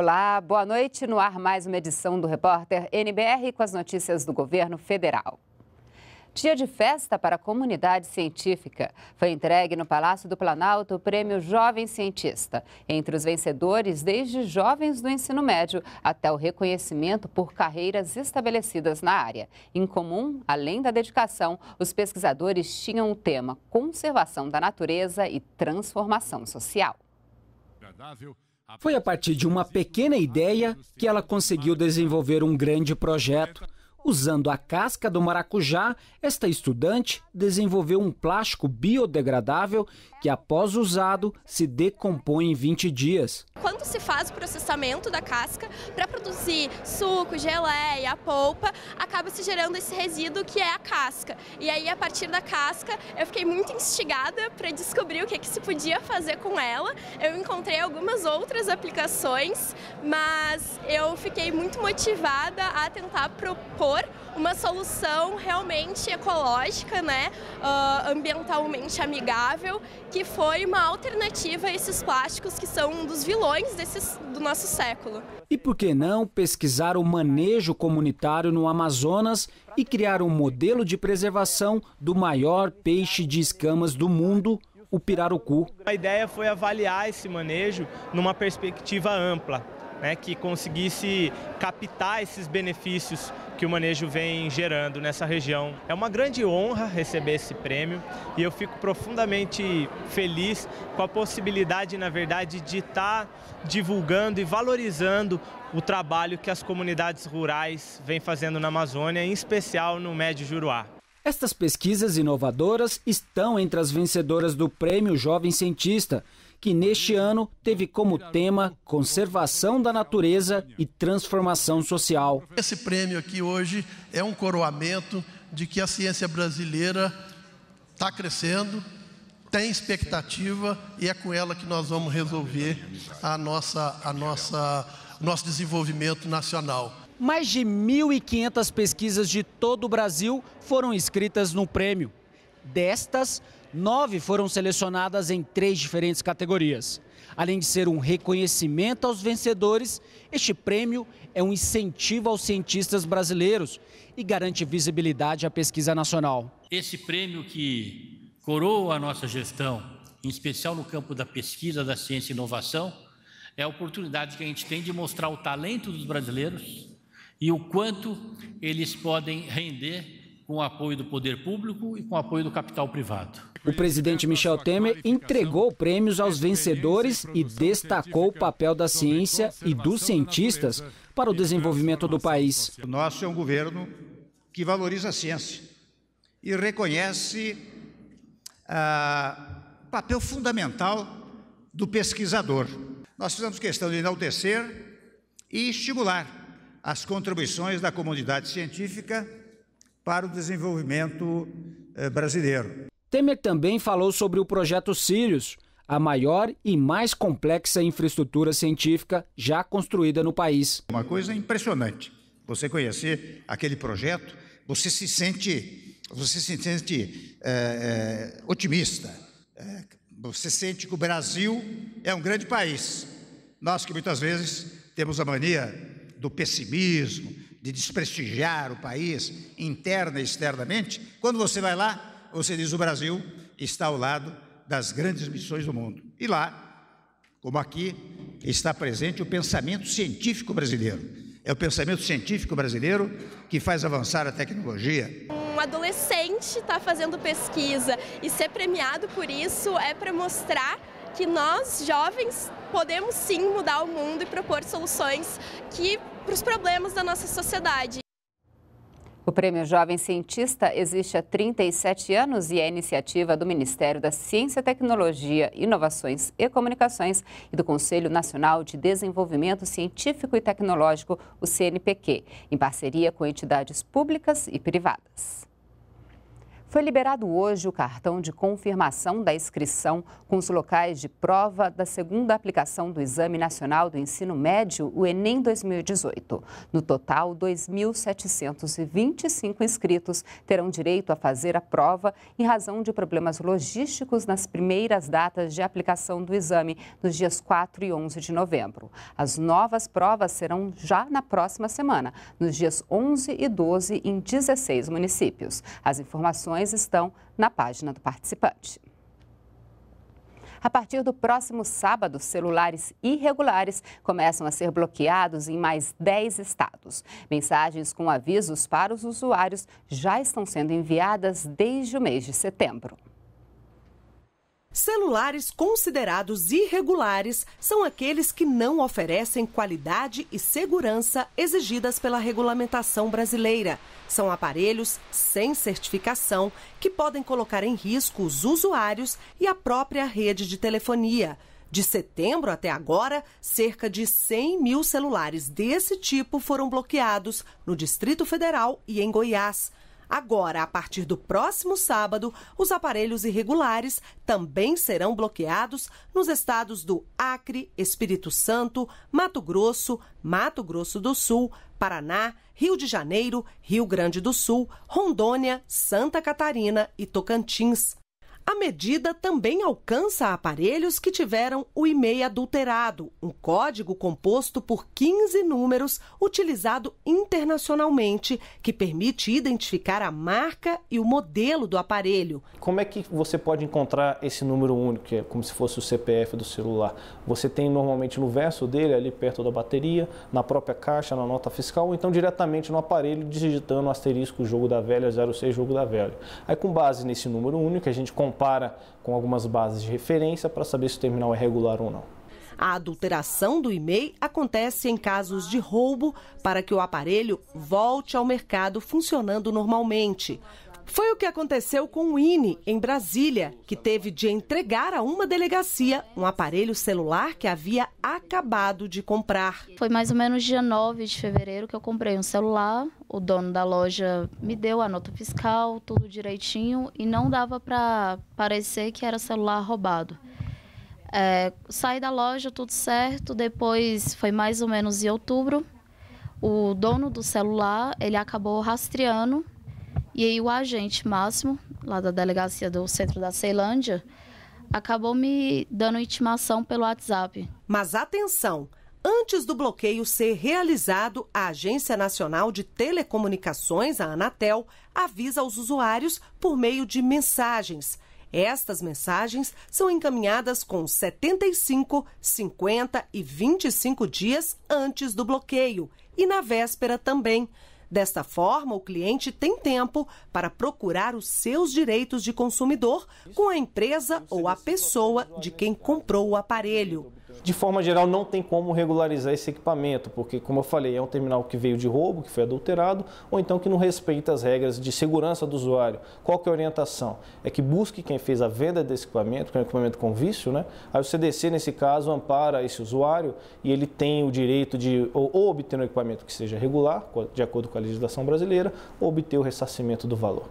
Olá, boa noite. No ar, mais uma edição do Repórter NBR com as notícias do governo federal. Dia de festa para a comunidade científica. Foi entregue no Palácio do Planalto o Prêmio Jovem Cientista. Entre os vencedores, desde jovens do ensino médio até o reconhecimento por carreiras estabelecidas na área. Em comum, além da dedicação, os pesquisadores tinham o tema Conservação da Natureza e Transformação Social. Foi a partir de uma pequena ideia que ela conseguiu desenvolver um grande projeto Usando a casca do maracujá, esta estudante desenvolveu um plástico biodegradável que, após usado, se decompõe em 20 dias. Quando se faz o processamento da casca para produzir suco, geleia, polpa, acaba se gerando esse resíduo que é a casca. E aí, a partir da casca, eu fiquei muito instigada para descobrir o que, que se podia fazer com ela. Eu encontrei algumas outras aplicações, mas eu fiquei muito motivada a tentar propor uma solução realmente ecológica, né, uh, ambientalmente amigável, que foi uma alternativa a esses plásticos que são um dos vilões desses, do nosso século. E por que não pesquisar o manejo comunitário no Amazonas e criar um modelo de preservação do maior peixe de escamas do mundo, o pirarucu? A ideia foi avaliar esse manejo numa perspectiva ampla né, que conseguisse captar esses benefícios que o manejo vem gerando nessa região. É uma grande honra receber esse prêmio e eu fico profundamente feliz com a possibilidade, na verdade, de estar tá divulgando e valorizando o trabalho que as comunidades rurais vêm fazendo na Amazônia, em especial no Médio Juruá. Estas pesquisas inovadoras estão entre as vencedoras do Prêmio Jovem Cientista, que neste ano teve como tema conservação da natureza e transformação social. Esse prêmio aqui hoje é um coroamento de que a ciência brasileira está crescendo, tem expectativa e é com ela que nós vamos resolver a nossa, a nossa, nosso desenvolvimento nacional. Mais de 1.500 pesquisas de todo o Brasil foram inscritas no prêmio. Destas, nove foram selecionadas em três diferentes categorias. Além de ser um reconhecimento aos vencedores, este prêmio é um incentivo aos cientistas brasileiros e garante visibilidade à pesquisa nacional. Esse prêmio que coroa a nossa gestão, em especial no campo da pesquisa, da ciência e inovação, é a oportunidade que a gente tem de mostrar o talento dos brasileiros e o quanto eles podem render com o apoio do poder público e com o apoio do capital privado. O presidente Michel Temer entregou prêmios aos vencedores e destacou o papel da ciência e dos cientistas para o desenvolvimento do país. O nosso é um governo que valoriza a ciência e reconhece o ah, papel fundamental do pesquisador. Nós fizemos questão de enaltecer e estimular as contribuições da comunidade científica para o desenvolvimento eh, brasileiro. Temer também falou sobre o projeto Sirius, a maior e mais complexa infraestrutura científica já construída no país. Uma coisa impressionante. Você conhecer aquele projeto, você se sente, você se sente é, é, otimista. É, você sente que o Brasil é um grande país. Nós que muitas vezes temos a mania do pessimismo, de desprestigiar o país interna e externamente, quando você vai lá, você diz o Brasil está ao lado das grandes missões do mundo. E lá, como aqui, está presente o pensamento científico brasileiro. É o pensamento científico brasileiro que faz avançar a tecnologia. Um adolescente está fazendo pesquisa e ser premiado por isso é para mostrar que nós, jovens, podemos sim mudar o mundo e propor soluções que para os problemas da nossa sociedade. O Prêmio Jovem Cientista existe há 37 anos e é iniciativa do Ministério da Ciência, Tecnologia, Inovações e Comunicações e do Conselho Nacional de Desenvolvimento Científico e Tecnológico, o CNPq, em parceria com entidades públicas e privadas. Foi liberado hoje o cartão de confirmação da inscrição com os locais de prova da segunda aplicação do Exame Nacional do Ensino Médio, o Enem 2018. No total, 2.725 inscritos terão direito a fazer a prova em razão de problemas logísticos nas primeiras datas de aplicação do exame, nos dias 4 e 11 de novembro. As novas provas serão já na próxima semana, nos dias 11 e 12, em 16 municípios. As informações inscrições estão na página do participante. A partir do próximo sábado, celulares irregulares começam a ser bloqueados em mais 10 estados. Mensagens com avisos para os usuários já estão sendo enviadas desde o mês de setembro. Celulares considerados irregulares são aqueles que não oferecem qualidade e segurança exigidas pela regulamentação brasileira. São aparelhos sem certificação que podem colocar em risco os usuários e a própria rede de telefonia. De setembro até agora, cerca de 100 mil celulares desse tipo foram bloqueados no Distrito Federal e em Goiás. Agora, a partir do próximo sábado, os aparelhos irregulares também serão bloqueados nos estados do Acre, Espírito Santo, Mato Grosso, Mato Grosso do Sul, Paraná, Rio de Janeiro, Rio Grande do Sul, Rondônia, Santa Catarina e Tocantins. A medida também alcança aparelhos que tiveram o e-mail adulterado, um código composto por 15 números utilizado internacionalmente, que permite identificar a marca e o modelo do aparelho. Como é que você pode encontrar esse número único, que é como se fosse o CPF do celular? Você tem normalmente no verso dele, ali perto da bateria, na própria caixa, na nota fiscal, ou então diretamente no aparelho, digitando asterisco jogo da velha, 06 jogo da velha. Aí com base nesse número único, a gente compara com algumas bases de referência para saber se o terminal é regular ou não. A adulteração do e-mail acontece em casos de roubo para que o aparelho volte ao mercado funcionando normalmente. Foi o que aconteceu com o INE, em Brasília, que teve de entregar a uma delegacia um aparelho celular que havia acabado de comprar. Foi mais ou menos dia 9 de fevereiro que eu comprei um celular. O dono da loja me deu a nota fiscal, tudo direitinho, e não dava para parecer que era celular roubado. É, saí da loja, tudo certo. Depois foi mais ou menos em outubro. O dono do celular ele acabou rastreando e aí o agente Máximo, lá da delegacia do centro da Ceilândia, acabou me dando intimação pelo WhatsApp. Mas atenção! Antes do bloqueio ser realizado, a Agência Nacional de Telecomunicações, a Anatel, avisa os usuários por meio de mensagens. Estas mensagens são encaminhadas com 75, 50 e 25 dias antes do bloqueio e na véspera também. Desta forma, o cliente tem tempo para procurar os seus direitos de consumidor com a empresa ou a pessoa de quem comprou o aparelho. De forma geral, não tem como regularizar esse equipamento, porque, como eu falei, é um terminal que veio de roubo, que foi adulterado, ou então que não respeita as regras de segurança do usuário. Qual que é a orientação? É que busque quem fez a venda desse equipamento, que é um equipamento com vício, né? Aí o CDC, nesse caso, ampara esse usuário e ele tem o direito de ou, ou obter um equipamento que seja regular, de acordo com a legislação brasileira, ou obter o ressarcimento do valor.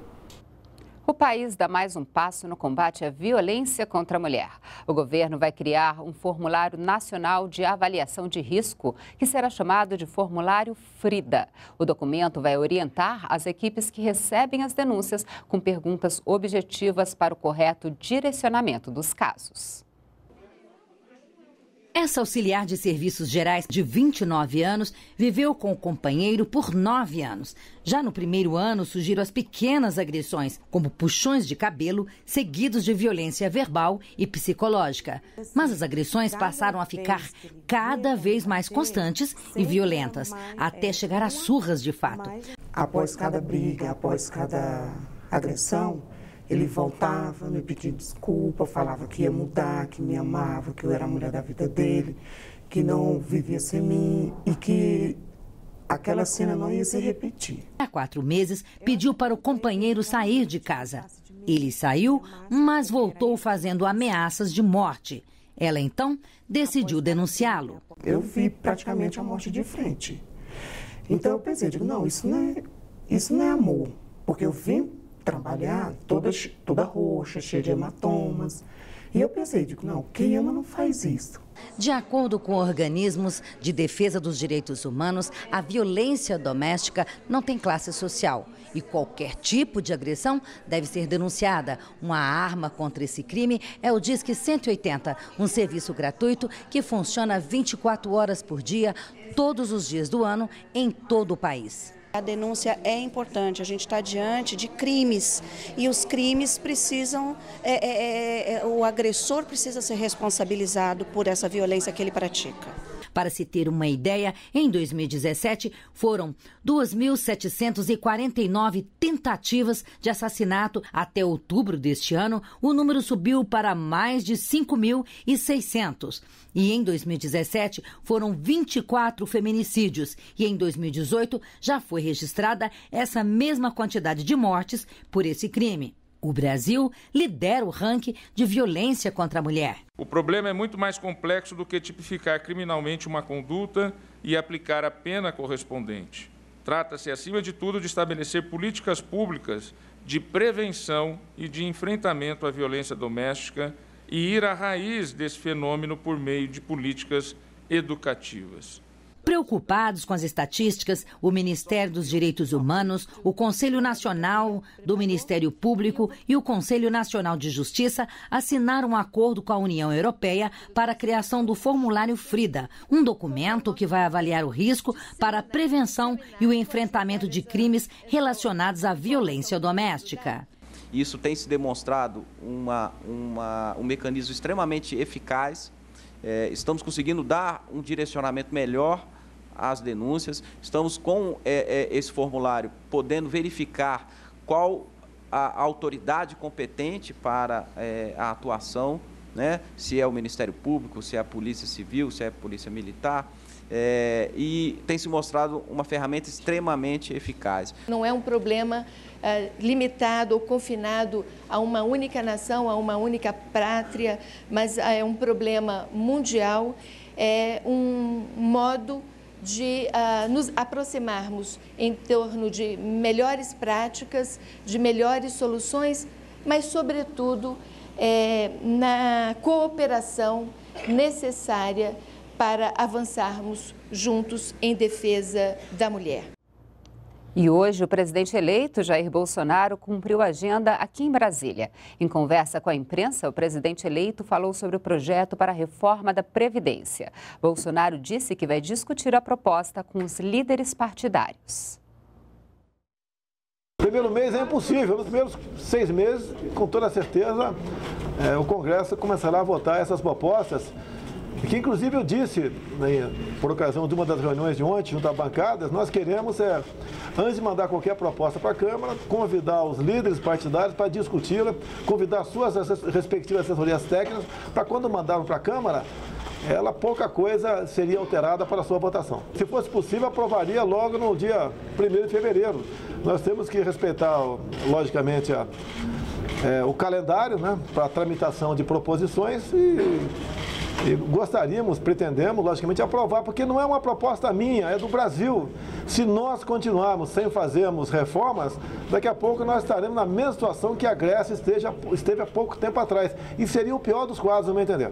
O país dá mais um passo no combate à violência contra a mulher. O governo vai criar um formulário nacional de avaliação de risco, que será chamado de Formulário Frida. O documento vai orientar as equipes que recebem as denúncias com perguntas objetivas para o correto direcionamento dos casos. Essa auxiliar de serviços gerais de 29 anos viveu com o companheiro por nove anos. Já no primeiro ano surgiram as pequenas agressões, como puxões de cabelo, seguidos de violência verbal e psicológica. Mas as agressões passaram a ficar cada vez mais constantes e violentas, até chegar a surras de fato. Após cada briga, após cada agressão, ele voltava, me pedia desculpa, falava que ia mudar, que me amava, que eu era a mulher da vida dele, que não vivia sem mim e que aquela cena não ia se repetir. Há quatro meses, pediu para o companheiro sair de casa. Ele saiu, mas voltou fazendo ameaças de morte. Ela então decidiu denunciá-lo. Eu vi praticamente a morte de frente. Então eu pensei, digo, não, isso não é, isso não é amor, porque eu vim trabalhar, toda, toda roxa, cheia de hematomas. E eu pensei, digo, não, quem ama não faz isso. De acordo com organismos de defesa dos direitos humanos, a violência doméstica não tem classe social e qualquer tipo de agressão deve ser denunciada. Uma arma contra esse crime é o Disque 180, um serviço gratuito que funciona 24 horas por dia, todos os dias do ano, em todo o país. A denúncia é importante, a gente está diante de crimes e os crimes precisam, é, é, é, é, o agressor precisa ser responsabilizado por essa violência que ele pratica. Para se ter uma ideia, em 2017 foram 2.749 tentativas de assassinato. Até outubro deste ano, o número subiu para mais de 5.600. E em 2017 foram 24 feminicídios. E em 2018 já foi registrada essa mesma quantidade de mortes por esse crime. O Brasil lidera o ranking de violência contra a mulher. O problema é muito mais complexo do que tipificar criminalmente uma conduta e aplicar a pena correspondente. Trata-se, acima de tudo, de estabelecer políticas públicas de prevenção e de enfrentamento à violência doméstica e ir à raiz desse fenômeno por meio de políticas educativas. Preocupados com as estatísticas, o Ministério dos Direitos Humanos, o Conselho Nacional do Ministério Público e o Conselho Nacional de Justiça assinaram um acordo com a União Europeia para a criação do formulário Frida, um documento que vai avaliar o risco para a prevenção e o enfrentamento de crimes relacionados à violência doméstica. Isso tem se demonstrado uma, uma, um mecanismo extremamente eficaz. É, estamos conseguindo dar um direcionamento melhor as denúncias. Estamos com é, é, esse formulário podendo verificar qual a autoridade competente para é, a atuação, né? se é o Ministério Público, se é a Polícia Civil, se é a Polícia Militar. É, e tem se mostrado uma ferramenta extremamente eficaz. Não é um problema é, limitado ou confinado a uma única nação, a uma única pátria, mas é um problema mundial, é um modo de uh, nos aproximarmos em torno de melhores práticas, de melhores soluções, mas, sobretudo, é, na cooperação necessária para avançarmos juntos em defesa da mulher. E hoje, o presidente eleito Jair Bolsonaro cumpriu a agenda aqui em Brasília. Em conversa com a imprensa, o presidente eleito falou sobre o projeto para a reforma da Previdência. Bolsonaro disse que vai discutir a proposta com os líderes partidários. Primeiro mês é impossível, nos primeiros seis meses, com toda certeza, é, o Congresso começará a votar essas propostas que inclusive eu disse, né, por ocasião de uma das reuniões de ontem, junto à bancada nós queremos, é, antes de mandar qualquer proposta para a Câmara, convidar os líderes partidários para discuti-la, convidar suas respectivas assessorias técnicas, para quando mandarmos para a Câmara, ela pouca coisa seria alterada para a sua votação. Se fosse possível, aprovaria logo no dia 1 de fevereiro. Nós temos que respeitar, logicamente, a, é, o calendário né, para tramitação de proposições e e gostaríamos, pretendemos, logicamente, aprovar, porque não é uma proposta minha, é do Brasil. Se nós continuarmos sem fazermos reformas, daqui a pouco nós estaremos na mesma situação que a Grécia esteja, esteve há pouco tempo atrás. E seria o pior dos quadros, no meu entender.